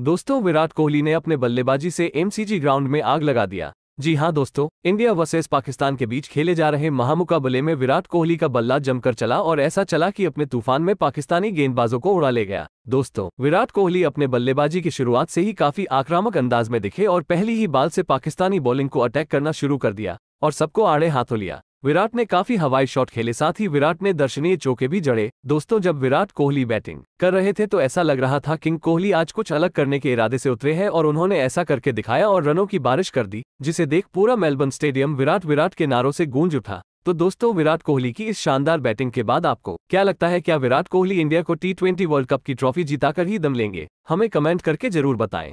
दोस्तों विराट कोहली ने अपने बल्लेबाजी से एमसीजी ग्राउंड में आग लगा दिया जी हां दोस्तों इंडिया वर्सेस पाकिस्तान के बीच खेले जा रहे महामुकाबले में विराट कोहली का बल्ला जमकर चला और ऐसा चला कि अपने तूफान में पाकिस्तानी गेंदबाजों को उड़ा ले गया दोस्तों विराट कोहली अपने बल्लेबाजी की शुरुआत से ही काफी आक्रामक अंदाज में दिखे और पहली ही बाल से पाकिस्तानी बॉलिंग को अटैक करना शुरू कर दिया और सबको आड़े हाथों लिया विराट ने काफी हवाई शॉट खेले साथ ही विराट ने दर्शनीय चौके भी जड़े दोस्तों जब विराट कोहली बैटिंग कर रहे थे तो ऐसा लग रहा था किंग कोहली आज कुछ अलग करने के इरादे से उतरे हैं और उन्होंने ऐसा करके दिखाया और रनों की बारिश कर दी जिसे देख पूरा मेलबर्न स्टेडियम विराट विराट के नारों से गूंज उठा तो दोस्तों विराट कोहली की इस शानदार बैटिंग के बाद आपको क्या लगता है क्या विराट कोहली इंडिया को टी ट्वेंटी वर्ल्ड कप की ट्रॉफी जिताकर ही दम लेंगे हमें कमेंट करके जरूर बताएं